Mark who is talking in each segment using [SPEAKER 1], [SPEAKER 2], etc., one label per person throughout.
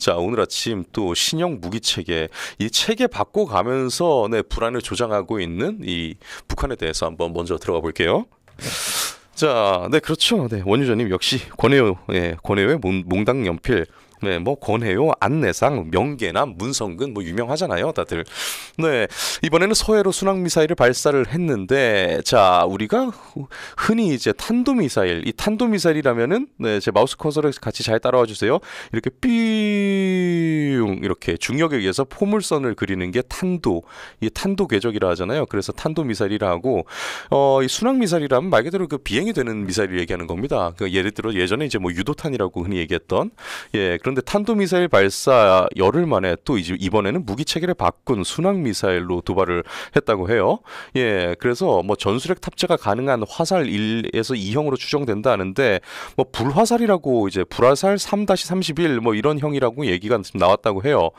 [SPEAKER 1] 자 오늘 아침 또 신형 무기 체계 이 체계 바꿔 가면서 네, 불안을 조장하고 있는 이 북한에 대해서 한번 먼저 들어가 볼게요. 자, 네 그렇죠. 네 원유자님 역시 권해요, 예, 권해요 의 몽당 연필 네, 뭐 권해요, 안내상, 명계남, 문성근 뭐 유명하잖아요, 다들. 네, 이번에는 서해로 순항 미사일을 발사를 했는데 자, 우리가 흔히 이제 탄도 미사일, 이 탄도 미사일이라면은 네, 제 마우스 커서를 같이 잘 따라와 주세요. 이렇게 삐용 이렇게 중력에 의해서 포물선을 그리는 게 탄도, 이 탄도 궤적이라 하잖아요. 그래서 탄도 미사일이라 고 어, 이 순항 미사일이라면 말 그대로 그 비행이 되는 미사일을 얘기하는 겁니다. 그 예를 들어 예전에 이제 뭐 유도탄이라고 흔히 얘기했던 예, 그런 그런데 탄도미사일 발사 열흘 만에 또 이제 이번에는 무기 체계를 바꾼 순항 미사일로 도발을 했다고 해요. 예, 그래서 뭐 전술핵 탑재가 가능한 화살 1에서 2형으로 추정된다는데 뭐 불화살이라고 이제 불화살 3-31 뭐 이런 형이라고 얘기가 나왔다고 해요.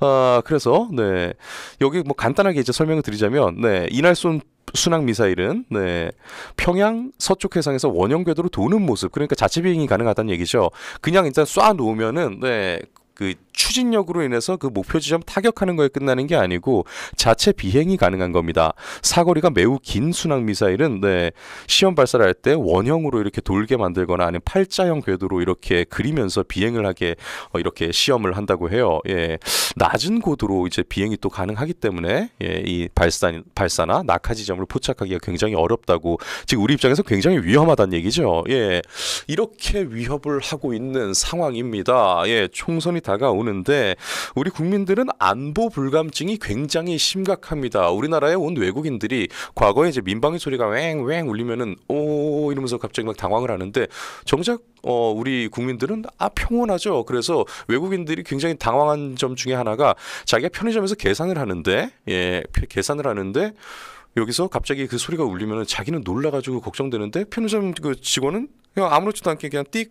[SPEAKER 1] 아, 그래서 네. 여기 뭐 간단하게 이제 설명을 드리자면 네, 이날쏜 순항 미사일은 네, 평양 서쪽 해상에서 원형 궤도로 도는 모습 그러니까 자체 비행이 가능하다는 얘기죠. 그냥 일단 쏴 놓으면은 네, 그 추진력으로 인해서 그 목표 지점 타격하는 거에 끝나는 게 아니고 자체 비행이 가능한 겁니다. 사거리가 매우 긴 순항 미사일은 네, 시험 발사를 할 때 원형으로 이렇게 돌게 만들거나 아니면 팔자형 궤도로 이렇게 그리면서 비행을 하게 어, 이렇게 시험을 한다고 해요. 예. 낮은 고도로 이제 비행이 또 가능하기 때문에 예, 이 발사 발사나 낙하 지점을 포착하기가 굉장히 어렵다고 지금 우리 입장에서 굉장히 위험하다는 얘기죠. 예. 이렇게 위협을 하고 있는 상황입니다. 예. 총선이 다가오는데 우리 국민들은 안보 불감증이 굉장히 심각합니다. 우리나라에 온 외국인들이 과거에 이제 민방위 소리가 왱왱 울리면은 오 이러면서 갑자기 막 당황을 하는데 정작 어 우리 국민들은 아 평온하죠. 그래서 외국인들이 굉장히 당황한 점 중에 하나가 자기가 편의점에서 계산을 하는데 예 계산을 하는데 여기서 갑자기 그 소리가 울리면 자기는 놀라가지고 걱정되는데 편의점 그 직원은 그냥 아무렇지도 않게 그냥 띡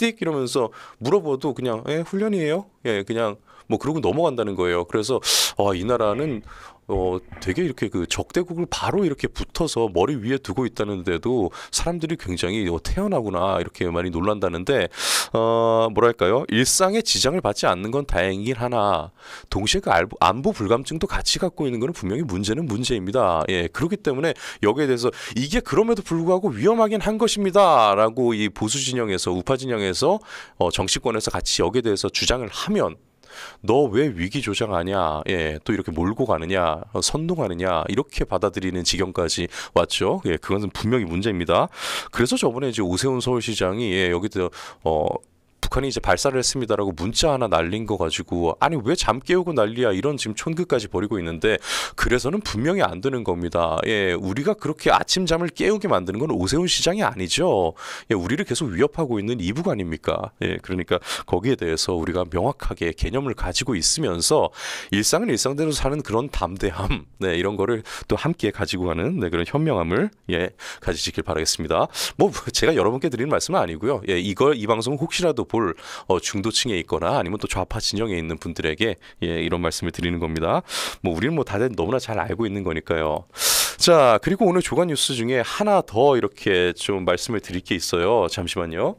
[SPEAKER 1] 띡 이러면서 물어봐도 그냥 예, 훈련이에요. 예, 그냥 뭐 그러고 넘어간다는 거예요. 그래서 아, 이 나라는 네. 어, 되게 이렇게 그 적대국을 바로 이렇게 붙어서 머리 위에 두고 있다는데도 사람들이 굉장히 어, 태어나구나 이렇게 많이 놀란다는데 어, 뭐랄까요 일상에 지장을 받지 않는 건 다행이긴 하나 동시에 그 안보 불감증도 같이 갖고 있는 거는 분명히 문제는 문제입니다. 예, 그렇기 때문에 여기에 대해서 이게 그럼에도 불구하고 위험하긴 한 것입니다라고 이 보수 진영에서 우파 진영에서 어, 정치권에서 같이 여기에 대해서 주장을 하면 너왜 위기 조장하냐, 예, 또 이렇게 몰고 가느냐, 선동하느냐 이렇게 받아들이는 지경까지 왔죠. 예, 그것은 분명히 문제입니다. 그래서 저번에 이제 오세훈 서울시장이 예, 여기도어 북한이 이제 발사를 했습니다라고 문자 하나 날린 거 가지고 아니 왜 잠 깨우고 난리야 이런 지금 촌극까지 벌이고 있는데 그래서는 분명히 안 되는 겁니다. 예, 우리가 그렇게 아침 잠을 깨우게 만드는 건 오세훈 시장이 아니죠. 예, 우리를 계속 위협하고 있는 이북 아닙니까? 예, 그러니까 거기에 대해서 우리가 명확하게 개념을 가지고 있으면서 일상은 일상대로 사는 그런 담대함, 네, 이런 거를 또 함께 가지고 가는 네, 그런 현명함을 예, 가지시길 바라겠습니다. 뭐 제가 여러분께 드리는 말씀은 아니고요. 예, 이걸 이 방송 혹시라도 볼뭘 어, 중도층에 있거나 아니면 또 좌파 진영에 있는 분들에게 예, 이런 말씀을 드리는 겁니다. 뭐 우리는 뭐 다들 너무나 잘 알고 있는 거니까요. 자, 그리고 오늘 조간 뉴스 중에 하나 더 이렇게 좀 말씀을 드릴 게 있어요. 잠시만요.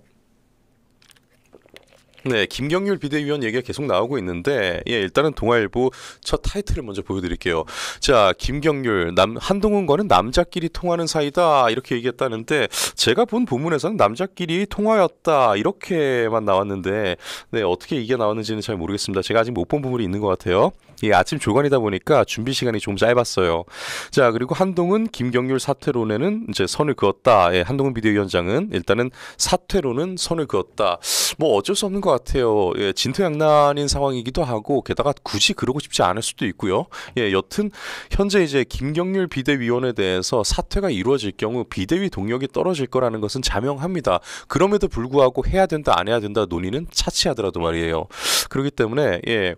[SPEAKER 1] 네, 김경률 비대위원 얘기가 계속 나오고 있는데, 예, 일단은 동아일보 첫 타이틀을 먼저 보여드릴게요. 자, 김경률, 남, 한동훈과는 남자끼리 통하는 사이다, 이렇게 얘기했다는데, 제가 본 본문에서는 남자끼리 통하였다, 이렇게만 나왔는데, 네, 어떻게 이게 나왔는지는 잘 모르겠습니다. 제가 아직 못 본 부분이 있는 것 같아요. 예, 아침 조간이다 보니까 준비 시간이 좀 짧았어요. 자, 그리고 한동훈, 김경률 사퇴론에는 이제 선을 그었다. 예, 한동훈 비대위원장은 일단은 사퇴론은 선을 그었다. 뭐 어쩔 수 없는 것것 같아요. 예, 진퇴양난인 상황이기도 하고 게다가 굳이 그러고 싶지 않을 수도 있고요. 예, 여튼 현재 이제 김경률 비대위원에 대해서 사퇴가 이루어질 경우 비대위 동력이 떨어질 거라는 것은 자명합니다. 그럼에도 불구하고 해야 된다 안 해야 된다 논의는 차치하더라도 말이에요. 그렇기 때문에 예.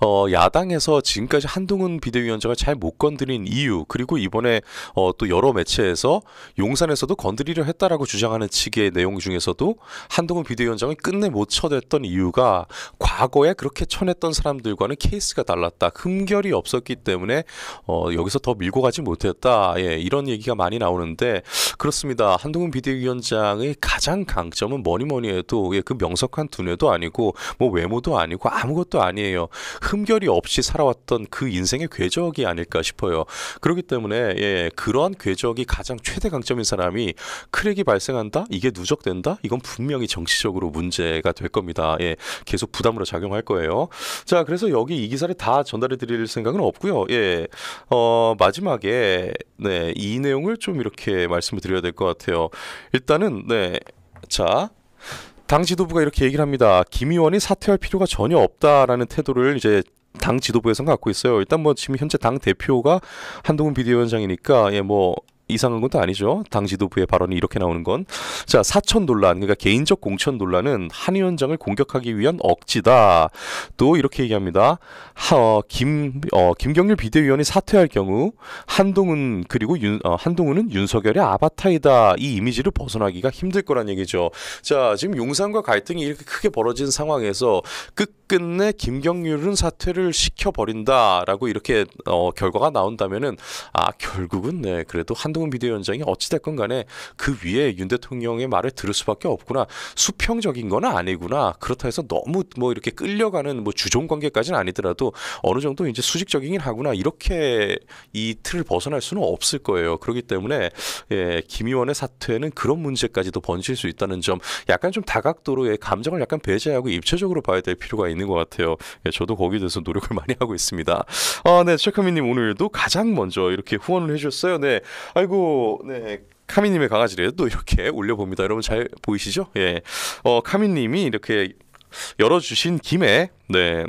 [SPEAKER 1] 어, 야당에서 지금까지 한동훈 비대위원장을 잘 못 건드린 이유 그리고 이번에 어, 또 여러 매체에서 용산에서도 건드리려 했다라고 주장하는 측의 내용 중에서도 한동훈 비대위원장을 끝내 못쳐댔던 이유가 과거에 그렇게 쳐냈던 사람들과는 케이스가 달랐다 흠결이 없었기 때문에 어, 여기서 더 밀고 가지 못했다 예, 이런 얘기가 많이 나오는데 그렇습니다 한동훈 비대위원장의 가장 강점은 뭐니 뭐니 해도 예, 그 명석한 두뇌도 아니고 뭐 외모도 아니고 아무것도 아니에요 흠결이 없이 살아왔던 그 인생의 궤적이 아닐까 싶어요. 그렇기 때문에 예, 그러한 궤적이 가장 최대 강점인 사람이 크랙이 발생한다? 이게 누적된다? 이건 분명히 정치적으로 문제가 될 겁니다. 예, 계속 부담으로 작용할 거예요. 자, 그래서 여기 이 기사를 다 전달해 드릴 생각은 없고요. 예. 어, 마지막에 네, 이 내용을 좀 이렇게 말씀을 드려야 될 것 같아요. 일단은 네. 자, 당 지도부가 이렇게 얘기를 합니다. 김 의원이 사퇴할 필요가 전혀 없다라는 태도를 이제 당 지도부에서 갖고 있어요. 일단 뭐 지금 현재 당 대표가 한동훈 비대위원장이니까 예뭐 이상한 것도 아니죠. 당 지도부의 발언이 이렇게 나오는 건. 자, 사천 논란, 그러니까 개인적 공천 논란은 한 위원장을 공격하기 위한 억지다. 또 이렇게 얘기합니다. 어, 김, 어, 김경률 비대위원이 사퇴할 경우 한동훈 그리고 윤, 어, 한동훈은 윤석열의 아바타이다. 이 이미지를 벗어나기가 힘들 거란 얘기죠. 자, 지금 용산과 갈등이 이렇게 크게 벌어진 상황에서 끝끝내 김경률은 사퇴를 시켜버린다라고 이렇게 어, 결과가 나온다면은 아, 결국은 네, 그래도 한동훈 한동훈 비대위원장이 어찌됐건 간에 그 위에 윤 대통령의 말을 들을 수밖에 없구나. 수평적인 건 아니구나. 그렇다 해서 너무 뭐 이렇게 끌려가는 뭐 주종 관계까지는 아니더라도 어느 정도 이제 수직적이긴 하구나. 이렇게 이 틀을 벗어날 수는 없을 거예요. 그렇기 때문에 예, 김 의원의 사퇴는 그런 문제까지도 번질 수 있다는 점 약간 좀 다각도로의 예, 감정을 약간 배제하고 입체적으로 봐야 될 필요가 있는 것 같아요. 예, 저도 거기에 대해서 노력을 많이 하고 있습니다. 아, 네, 최카미님 오늘도 가장 먼저 이렇게 후원을 해주셨어요. 네, 아이고 아이고, 네. 카미님의 강아지를 또 이렇게 올려봅니다. 여러분 잘 보이시죠? 예. 어, 카미님이 이렇게 열어주신 김에, 네.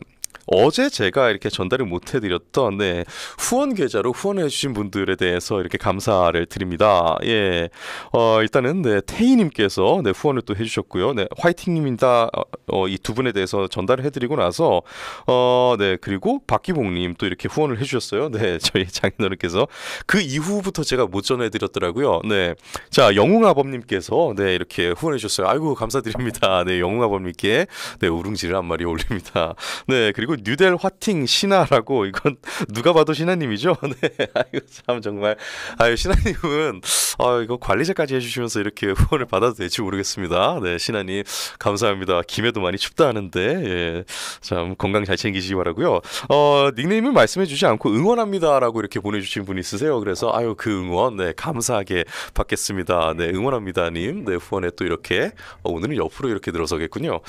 [SPEAKER 1] 어제 제가 이렇게 전달을 못 해드렸던 네, 후원 계좌로 후원해주신 분들에 대해서 이렇게 감사를 드립니다. 예, 어, 일단은 네, 태희님께서 네, 후원을 또 해주셨고요. 네, 화이팅님이다 어, 어 이 두 분에 대해서 전달을 해드리고 나서 어, 네, 그리고 박기봉님 또 이렇게 후원을 해주셨어요. 네, 저희 장인어른께서 그 이후부터 제가 못 전해드렸더라고요. 네, 자 영웅아범님께서 네 이렇게 후원해주셨어요. 아이고 감사드립니다. 네, 영웅아범님께 네 우릉지를 한 마리 올립니다. 네. 그리고 뉴델 화팅 신하라고 이건 누가 봐도 신하님이죠. 네. 아유 참 정말 아유 신하님은 아 이거 관리자까지 해주시면서 이렇게 후원을 받아도 될지 모르겠습니다. 네 신하님 감사합니다. 김에도 많이 춥다 하는데 예, 참 건강 잘 챙기시기 바라고요. 어 닉네임을 말씀해주지 않고 응원합니다라고 이렇게 보내주신 분이 있으세요. 그래서 아유 그 응원 네 감사하게 받겠습니다. 네 응원합니다님 네 후원에 또 이렇게 어, 오늘은 옆으로 이렇게 들어서겠군요.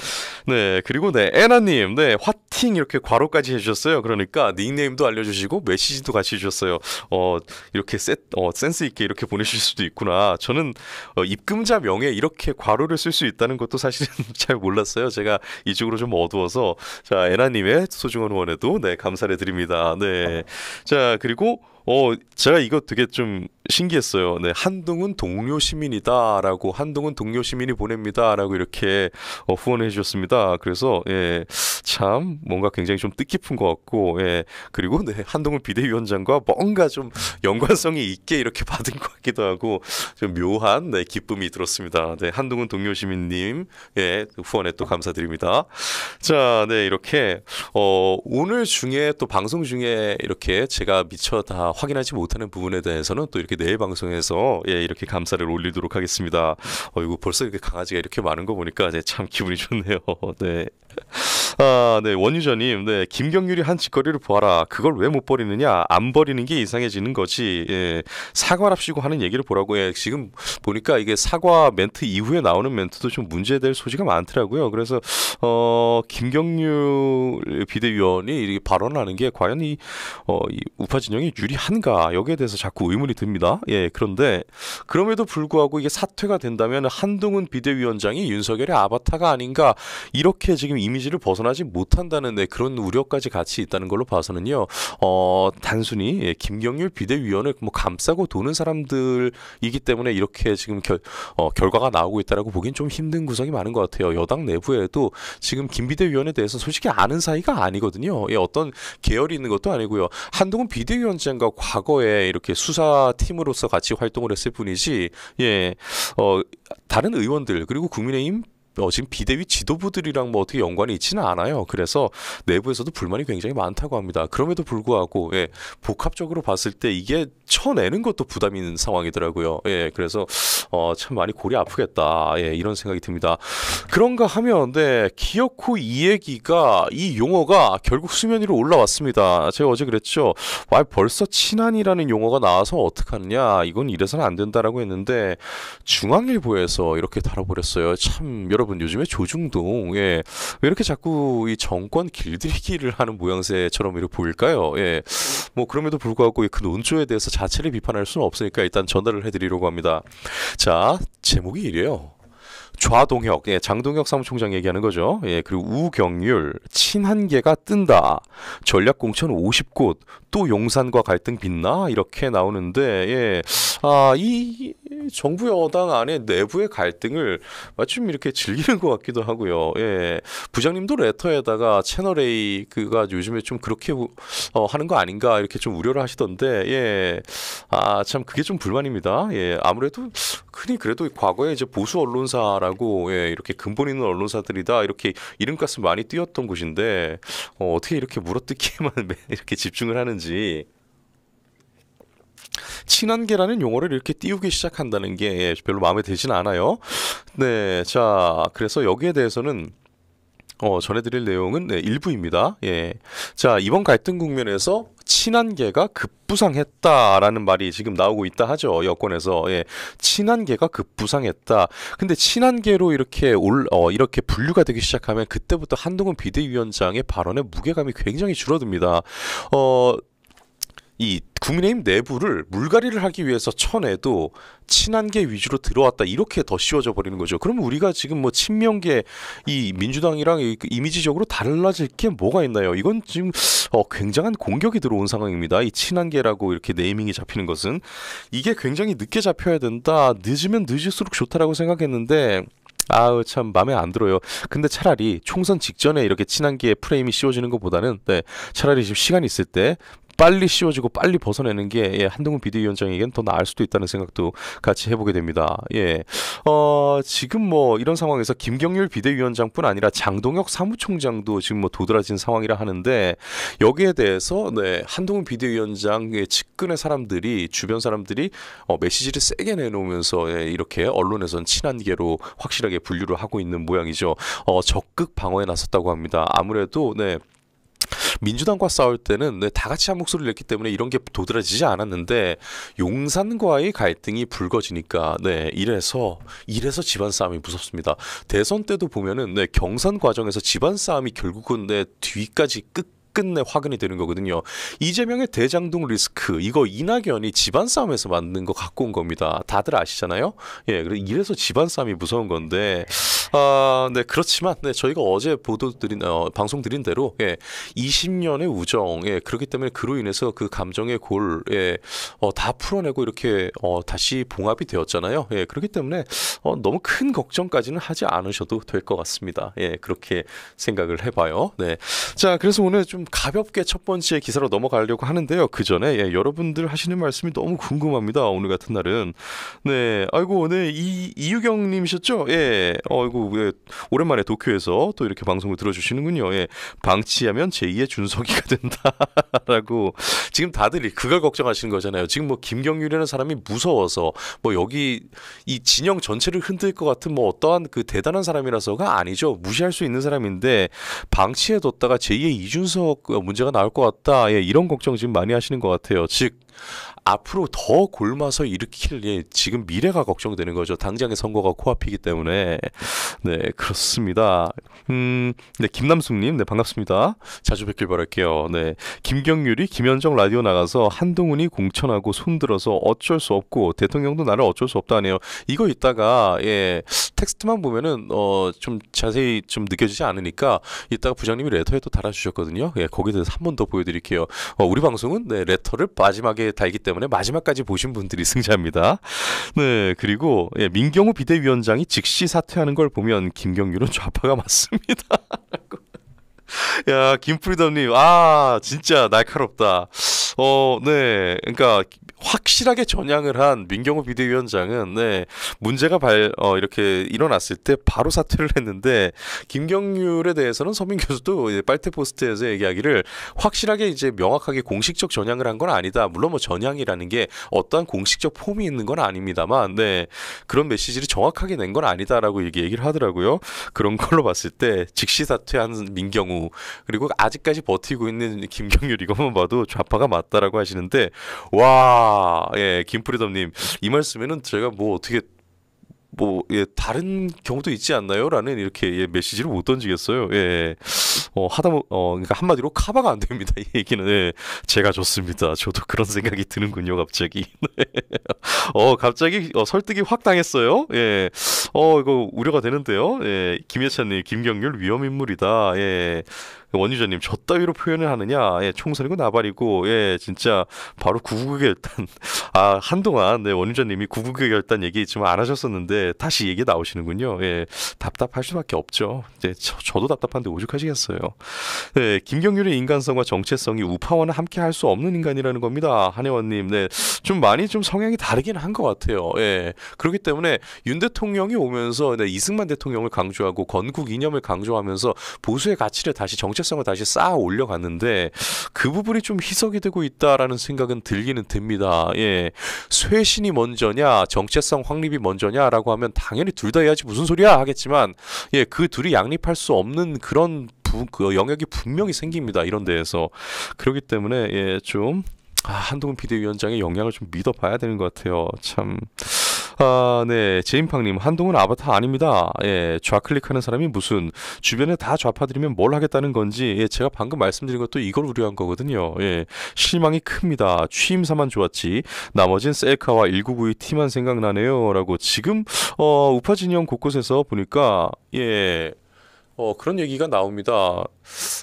[SPEAKER 1] 네 그리고 네 에나님 네 화팅 이렇게 괄호까지 해주셨어요. 그러니까 닉네임도 알려주시고 메시지도 같이 해 주셨어요. 어, 이렇게 세, 어, 센스 있게 이렇게 보내실 수도 있구나. 저는 어, 입금자 명에 이렇게 괄호를 쓸 수 있다는 것도 사실은 잘 몰랐어요. 제가 이쪽으로 좀 어두워서 자 에나님의 소중한 원에도 네 감사를 드립니다. 네, 자 그리고 어, 제가 이거 되게 좀 신기했어요. 네, 한동훈 동료 시민이다라고 한동훈 동료 시민이 보냅니다라고 이렇게 어, 후원해 주셨습니다. 그래서 예, 참 뭔가 굉장히 좀 뜻깊은 것 같고 예, 그리고 네, 한동훈 비대위원장과 뭔가 좀 연관성이 있게 이렇게 받은 것 같기도 하고 좀 묘한 네, 기쁨이 들었습니다. 네, 한동훈 동료 시민님 예, 후원에 또 감사드립니다. 자, 네 이렇게 어, 오늘 중에 또 방송 중에 이렇게 제가 미쳐다 확인하지 못하는 부분에 대해서는 또 이렇게 내일 방송에서 예, 이렇게 감사를 올리도록 하겠습니다. 어이구 벌써 이렇게 강아지가 이렇게 많은 거 보니까 참 기분이 좋네요. 네. 아, 네, 원유저님, 네, 김경률이 한 짓거리를 보아라. 그걸 왜 못 버리느냐? 안 버리는 게 이상해지는 거지. 예, 사과랍시고 하는 얘기를 보라고. 예, 지금 보니까 이게 사과 멘트 이후에 나오는 멘트도 좀 문제될 소지가 많더라고요. 그래서 어, 김경률 비대위원이 이렇게 발언하는 게 과연 이, 어, 이 우파 진영이 유리한가 여기에 대해서 자꾸 의문이 듭니다. 예, 그런데 그럼에도 불구하고 이게 사퇴가 된다면 한동훈 비대위원장이 윤석열의 아바타가 아닌가 이렇게 지금 이미지를 벗어. 벗어나지 못한다는 데 네, 그런 우려까지 같이 있다는 걸로 봐서는요. 어, 단순히 예, 김경률 비대위원을 뭐 감싸고 도는 사람들이기 때문에 이렇게 지금 결, 어, 결과가 나오고 있다라고 보긴 기좀 힘든 구석이 많은 것 같아요. 여당 내부에도 지금 김 비대위원에 대해서 솔직히 아는 사이가 아니거든요. 예, 어떤 계열이 있는 것도 아니고요. 한동훈 비대위원장과 과거에 이렇게 수사팀으로서 같이 활동을 했을 뿐이지 예, 어, 다른 의원들 그리고 국민의힘 어, 지금 비대위 지도부들이랑 뭐 어떻게 연관이 있지는 않아요. 그래서 내부에서도 불만이 굉장히 많다고 합니다. 그럼에도 불구하고 예, 복합적으로 봤을 때 이게 쳐내는 것도 부담 있는 상황이더라고요. 예, 그래서 어, 참 많이 골이 아프겠다. 예, 이런 생각이 듭니다. 그런가 하면 네, 기어코 이 얘기가 이 용어가 결국 수면 위로 올라왔습니다. 제가 어제 그랬죠. 와, 벌써 친한이라는 용어가 나와서 어떡하느냐. 이건 이래서는 안 된다라고 했는데 중앙일보에서 이렇게 다뤄버렸어요. 참 여러 여러분 요즘에 조중동 예, 왜 이렇게 자꾸 이 정권 길들이기를 하는 모양새처럼 이렇게 보일까요? 예, 뭐 그럼에도 불구하고 그 논조에 대해서 자체를 비판할 수는 없으니까 일단 전달을 해드리려고 합니다. 자 제목이 이래요. 좌동혁, 예, 장동혁 사무총장 얘기하는 거죠. 예, 그리고 우경률, 친한계가 뜬다. 전략공천 50곳, 또 용산과 갈등 빛나 이렇게 나오는데, 예, 아, 이 정부 여당 안에 내부의 갈등을 마침 이렇게 즐기는 것 같기도 하고요. 예, 부장님도 레터에다가 채널 A 가 요즘에 좀 그렇게 어, 하는 거 아닌가 이렇게 좀 우려를 하시던데, 예, 아, 참 그게 좀 불만입니다. 예, 아무래도 흔히 그래도 과거에 이제 보수 언론사라고 예, 이렇게 근본 있는 언론사들이다 이렇게 이름값을 많이 띄었던 곳인데 어, 어떻게 이렇게 물어뜯기만 이렇게 집중을 하는지 친한계라는 용어를 이렇게 띄우기 시작한다는 게 예, 별로 마음에 들진 않아요. 네, 자 그래서 여기에 대해서는 어, 전해드릴 내용은 네, 일부입니다. 예. 자, 이번 갈등 국면에서 친한계가 급부상했다라는 말이 지금 나오고 있다 하죠. 여권에서. 예. 친한계가 급부상했다. 근데 친한계로 이렇게 올, 어, 이렇게 분류가 되기 시작하면 그때부터 한동훈 비대위원장의 발언에 무게감이 굉장히 줄어듭니다. 어, 이 국민의힘 내부를 물갈이를 하기 위해서 쳐내도 친한계 위주로 들어왔다 이렇게 더 씌워져 버리는 거죠. 그럼 우리가 지금 뭐 친명계 이 민주당이랑 그 이미지적으로 달라질 게 뭐가 있나요? 이건 지금 어 굉장한 공격이 들어온 상황입니다. 이 친한계라고 이렇게 네이밍이 잡히는 것은 이게 굉장히 늦게 잡혀야 된다. 늦으면 늦을수록 좋다라고 생각했는데 아우 참 마음에 안 들어요. 근데 차라리 총선 직전에 이렇게 친한기에 프레임이 씌워지는 것보다는 네, 차라리 지금 시간 있을 때 빨리 씌워지고 빨리 벗어내는 게 예, 한동훈 비대위원장에겐 더 나을 수도 있다는 생각도 같이 해보게 됩니다. 예, 어, 지금 뭐 이런 상황에서 김경률 비대위원장뿐 아니라 장동혁 사무총장도 지금 뭐 도드라진 상황이라 하는데 여기에 대해서 네, 한동훈 비대위원장의 측근의 사람들이 주변 사람들이 어, 메시지를 세게 내놓으면서 예, 이렇게 언론에선 친한계로 확실하게 분류를 하고 있는 모양이죠. 어, 적극 방어에 나섰다고 합니다. 아무래도 네. 민주당과 싸울 때는 네, 다 같이 한 목소리를 냈기 때문에 이런 게 도드라지지 않았는데 용산과의 갈등이 불거지니까 네 이래서 이래서 집안 싸움이 무섭습니다. 대선 때도 보면은 네 경선 과정에서 집안 싸움이 결국은 네 뒤까지 끝 끝내 확인이 되는 거거든요. 이재명의 대장동 리스크 이거 이낙연이 집안 싸움에서 만든 거 갖고 온 겁니다. 다들 아시잖아요. 예, 그래서 이래서 집안 싸움이 무서운 건데, 아, 네 그렇지만 네 저희가 어제 보도 드린 어, 방송 드린 대로 예, 20년의 우정 예, 그렇기 때문에 그로 인해서 그 감정의 골 예, 어, 다 풀어내고 이렇게 어, 다시 봉합이 되었잖아요. 예, 그렇기 때문에 어, 너무 큰 걱정까지는 하지 않으셔도 될 것 같습니다. 예, 그렇게 생각을 해봐요. 네, 자 그래서 오늘 좀좀 가볍게 첫 번째 기사로 넘어가려고 하는데요. 그 전에 예, 여러분들 하시는 말씀이 너무 궁금합니다. 오늘 같은 날은 네, 아이고 오늘 네, 이 이유경님이셨죠? 예, 아이고 예, 오랜만에 도쿄에서 또 이렇게 방송을 들어주시는군요. 예, 방치하면 제2의 준석이가 된다라고 지금 다들 그걸 걱정하시는 거잖아요. 지금 뭐 김경률이라는 사람이 무서워서 뭐 여기 이 진영 전체를 흔들 것 같은 뭐 어떠한 그 대단한 사람이라서가 아니죠. 무시할 수 있는 사람인데 방치해뒀다가 제2의 이준석 뭐 그 문제가 나올 것 같다. 예, 이런 걱정 지금 많이 하시는 것 같아요. 즉 앞으로 더 골마서 일으킬 예, 지금 미래가 걱정되는 거죠. 당장의 선거가 코앞이기 때문에 네 그렇습니다. 음, 네 김남숙님, 네 반갑습니다. 자주 뵙길 바랄게요. 네 김경률이 김현정 라디오 나가서 한동훈이 공천하고 손들어서 어쩔 수 없고 대통령도 나를 어쩔 수 없다네요. 이거 있다가 예 텍스트만 보면은 어 좀 자세히 좀 느껴지지 않으니까 이따가 부장님이 레터에 또 달아주셨거든요. 예거기 대해서 한 번 더 보여드릴게요. 어, 우리 방송은 네 레터를 마지막에 달기 때문에 마지막까지 보신 분들이 승자입니다. 네, 그리고 예, 민경우 비대위원장이 즉시 사퇴하는 걸 보면 김경률은 좌파가 맞습니다. 야, 김프리덤님, 아, 진짜 날카롭다. 어, 네. 그러니까 확실하게 전향을 한 민경호 비대위원장은 네, 문제가 발, 어, 이렇게 일어났을 때 바로 사퇴를 했는데 김경률에 대해서는 서민 교수도 빨대 포스트에서 얘기하기를 확실하게 이제 명확하게 공식적 전향을 한 건 아니다. 물론 뭐 전향이라는 게 어떠한 공식적 폼이 있는 건 아닙니다만 네, 그런 메시지를 정확하게 낸 건 아니다라고 얘기, 를 하더라고요. 그런 걸로 봤을 때 즉시 사퇴한 민경우 그리고 아직까지 버티고 있는 김경률 이것만 봐도 좌파가 맞다라고 하시는데 와 아, 예, 김프리덤님 이 말씀에는 제가 뭐 어떻게 뭐 예, 다른 경우도 있지 않나요?라는 이렇게 예, 메시지를 못 던지겠어요. 예, 예. 어, 하다 뭐, 어, 그러니까 한마디로 카바가 안 됩니다. 이 얘기는 예, 제가 좋습니다. 저도 그런 생각이 드는군요, 갑자기. 어, 갑자기 어, 설득이 확 당했어요. 예, 어, 이거 우려가 되는데요. 예, 김예찬님, 김경률 위험 인물이다. 예. 원유저님 저 따위로 표현을 하느냐 예, 총선이고 나발이고 예 진짜 바로 구국의 결단 아 한동안 네, 원유저님이 구국의 결단 얘기 지금 안 하셨었는데 다시 얘기 나오시는군요 예 답답할 수밖에 없죠 이제 저, 저도 답답한데 오죽하시겠어요 네 김경률의 인간성과 정체성이 우파와는 함께 할 수 없는 인간이라는 겁니다 한혜원님 네좀 많이 좀 성향이 다르긴 한 것 같아요 예 그렇기 때문에 윤 대통령이 오면서 네, 이승만 대통령을 강조하고 건국 이념을 강조하면서 보수의 가치를 다시 정체 정체성을 다시 쌓아 올려갔는데 그 부분이 좀 희석이 되고 있다라는 생각은 들기는 듭니다. 예. 쇄신이 먼저냐, 정체성 확립이 먼저냐라고 하면 당연히 둘 다 해야지 무슨 소리야 하겠지만 예, 그 둘이 양립할 수 없는 그런 부, 그 영역이 분명히 생깁니다. 이런 데에서. 그렇기 때문에 예, 좀 아, 한동훈 비대위원장의 영향을 좀 믿어봐야 되는 것 같아요. 참 아, 네. 제임팡님, 한동훈 아바타 아닙니다. 예, 좌클릭하는 사람이 무슨, 주변에 다 좌파들이면 뭘 하겠다는 건지, 예, 제가 방금 말씀드린 것도 이걸 우려한 거거든요. 예, 실망이 큽니다. 취임사만 좋았지. 나머진 셀카와 1992 팀만 생각나네요. 라고 지금, 어, 우파 진영 곳곳에서 보니까, 예, 어, 그런 얘기가 나옵니다.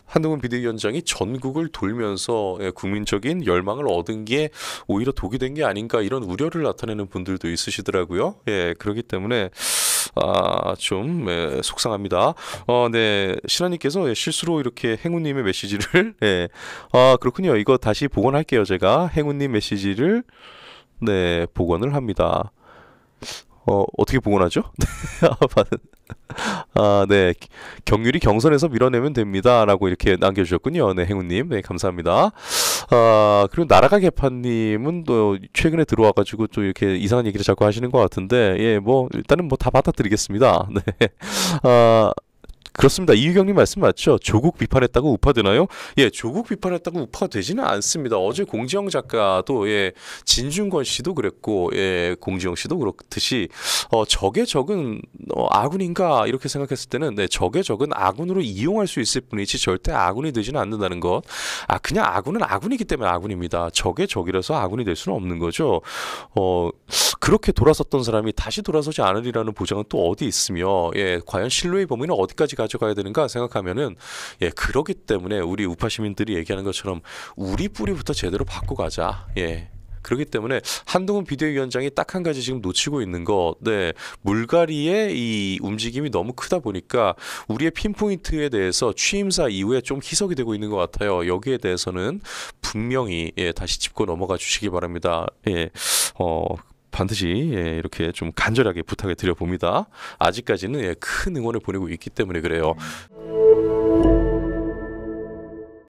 [SPEAKER 1] 한동훈 비대위원장이 전국을 돌면서 예, 국민적인 열망을 얻은 게 오히려 독이 된 게 아닌가 이런 우려를 나타내는 분들도 있으시더라고요. 예, 그렇기 때문에 아, 좀 예, 속상합니다. 어, 네. 신하님께서 예, 실수로 이렇게 행운님의 메시지를 예. 아, 그렇군요. 이거 다시 복원할게요, 제가. 행운님 메시지를 네, 복원을 합니다. 어, 어떻게 복원하죠? 네, 아, 네. 경률이 경선에서 밀어내면 됩니다. 라고 이렇게 남겨주셨군요. 네, 행운님. 네, 감사합니다. 아, 그리고 나라가 개판님은 또 최근에 들어와가지고 또 이렇게 이상한 얘기를 자꾸 하시는 것 같은데, 예, 뭐, 일단은 뭐 다 받아들이겠습니다. 네. 아, 그렇습니다. 이유경님 말씀 맞죠? 조국 비판했다고 우파되나요? 예, 조국 비판했다고 우파되지는 않습니다. 어제 공지영 작가도 예, 진중권 씨도 그랬고 예, 공지영 씨도 그렇듯이 어, 적의 적은 어, 아군인가 이렇게 생각했을 때는 네, 적의 적은 아군으로 이용할 수 있을 뿐이지 절대 아군이 되지는 않는다는 것. 아, 그냥 아군은 아군이기 때문에 아군입니다. 적의 적이라서 아군이 될 수는 없는 거죠. 어. 그렇게 돌아섰던 사람이 다시 돌아서지 않으리라는 보장은 또 어디 있으며 예, 과연 신뢰의 범위는 어디까지 가져가야 되는가 생각하면은 예, 그렇기 때문에 우리 우파 시민들이 얘기하는 것처럼 우리 뿌리부터 제대로 바꿔가자. 예. 그렇기 때문에 한동훈 비대위원장이 딱 한 가지 지금 놓치고 있는 거, 네 물갈이의 이 움직임이 너무 크다 보니까 우리의 핀포인트에 대해서 취임사 이후에 좀 희석이 되고 있는 것 같아요. 여기에 대해서는 분명히 예, 다시 짚고 넘어가 주시기 바랍니다. 예, 어 반드시 예, 이렇게 좀 간절하게 부탁을 드려봅니다. 아직까지는 예, 큰 응원을 보내고 있기 때문에 그래요. 음.